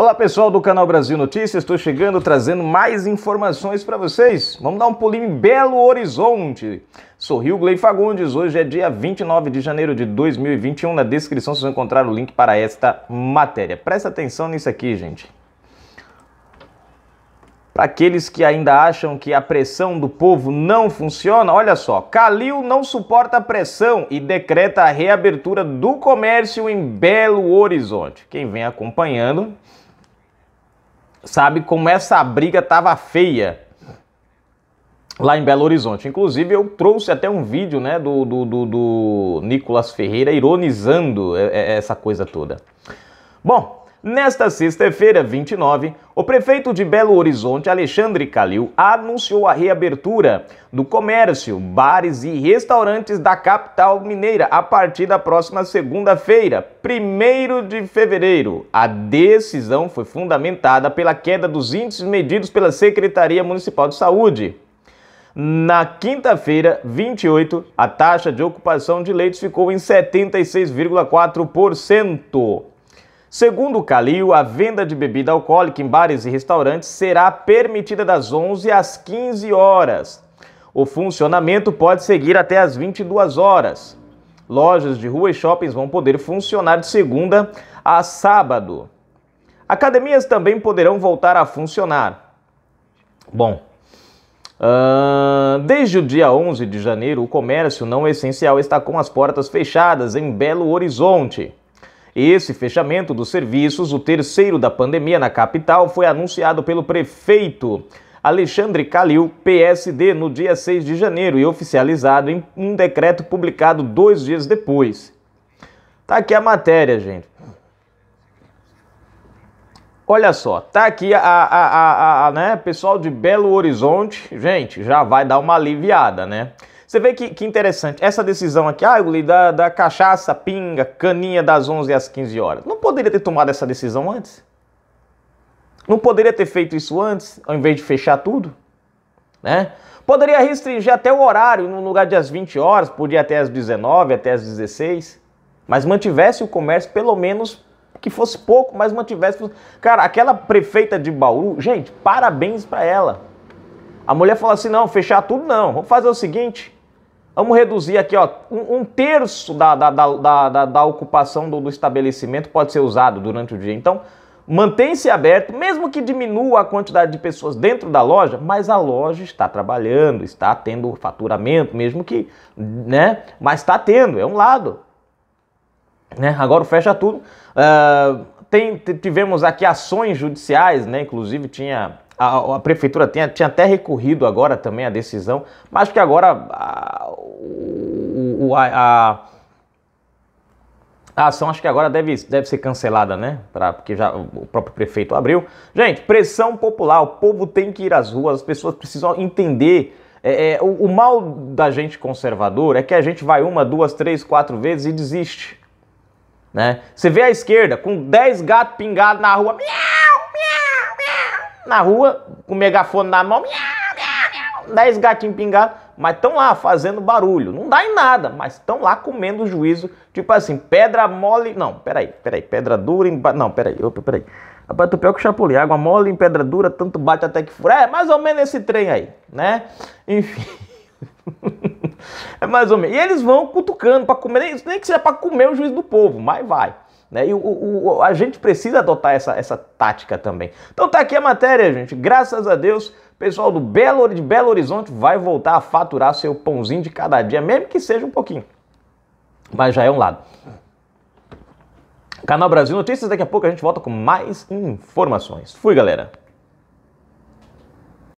Olá pessoal do canal Brasil Notícias, estou chegando trazendo mais informações para vocês. Vamos dar um pulinho em Belo Horizonte. Sorriu Rio Glei Fagundes, hoje é dia 29 de janeiro de 2021. Na descrição vocês vão encontrar o link para esta matéria. Presta atenção nisso aqui, gente. Para aqueles que ainda acham que a pressão do povo não funciona, olha só. Calil não suporta a pressão e decreta a reabertura do comércio em Belo Horizonte. Quem vem acompanhando sabe como essa briga estava feia lá em Belo Horizonte. Inclusive, eu trouxe até um vídeo né, do, do, do, do Nicolas Ferreira ironizando essa coisa toda. Bom, Nesta sexta-feira, 29, o prefeito de Belo Horizonte, Alexandre Calil, anunciou a reabertura do comércio, bares e restaurantes da capital mineira a partir da próxima segunda-feira, 1 de fevereiro. A decisão foi fundamentada pela queda dos índices medidos pela Secretaria Municipal de Saúde. Na quinta-feira, 28, a taxa de ocupação de leitos ficou em 76,4%. Segundo o Calil, a venda de bebida alcoólica em bares e restaurantes será permitida das 11 às 15 horas. O funcionamento pode seguir até às 22 horas. Lojas de rua e shoppings vão poder funcionar de segunda a sábado. Academias também poderão voltar a funcionar. Bom, uh, desde o dia 11 de janeiro, o comércio não essencial está com as portas fechadas em Belo Horizonte. Esse fechamento dos serviços, o terceiro da pandemia na capital, foi anunciado pelo prefeito Alexandre Calil, PSD, no dia 6 de janeiro e oficializado em um decreto publicado dois dias depois. Tá aqui a matéria, gente. Olha só, tá aqui a, a, a, a né, pessoal de Belo Horizonte, gente, já vai dar uma aliviada, né? Você vê que, que interessante, essa decisão aqui, ah, Guli, da, da cachaça, pinga, caninha das 11 às 15 horas. Não poderia ter tomado essa decisão antes? Não poderia ter feito isso antes, ao invés de fechar tudo? Né? Poderia restringir até o horário, no lugar de às 20 horas, podia até às 19, até às 16, mas mantivesse o comércio pelo menos que fosse pouco, mas mantivesse. Cara, aquela prefeita de Bauru, gente, parabéns para ela. A mulher falou assim: não, fechar tudo não, vamos fazer o seguinte: Vamos reduzir aqui, ó, um, um terço da, da, da, da, da ocupação do, do estabelecimento pode ser usado durante o dia. Então, mantém-se aberto, mesmo que diminua a quantidade de pessoas dentro da loja, mas a loja está trabalhando, está tendo faturamento, mesmo que, né? Mas está tendo, é um lado. Né? Agora fecha tudo. Uh, tem, tivemos aqui ações judiciais, né? Inclusive tinha a, a, prefeitura tinha, tinha até recorrido agora também a decisão, mas que agora o, a, a ação acho que agora deve, deve ser cancelada, né? Pra, porque já o próprio prefeito abriu. Gente, pressão popular, o povo tem que ir às ruas, as pessoas precisam entender. É, é, o, o mal da gente conservador é que a gente vai uma, duas, três, quatro vezes e desiste. Né? Você vê a esquerda com 10 gatos pingados na rua, miau, miau, miau, na rua, com o megafone na mão, miau, miau, miau, 10 gatinhos pingados mas estão lá fazendo barulho. Não dá em nada, mas estão lá comendo juízo. Tipo assim, pedra mole. Não, peraí, peraí. Pedra dura em. Não, peraí, opa, peraí. Rapaz, tu pior que o Chapuli, água mole em pedra dura, tanto bate até que fura. É, é mais ou menos esse trem aí, né? Enfim. é mais ou menos. E eles vão cutucando para comer, nem que seja para comer o juízo do povo, mas vai. Né? E o, o, a gente precisa adotar essa, essa tática também. Então tá aqui a matéria, gente. Graças a Deus, pessoal do Belo, de Belo Horizonte vai voltar a faturar seu pãozinho de cada dia, mesmo que seja um pouquinho. Mas já é um lado. Canal Brasil Notícias, daqui a pouco a gente volta com mais informações. Fui, galera!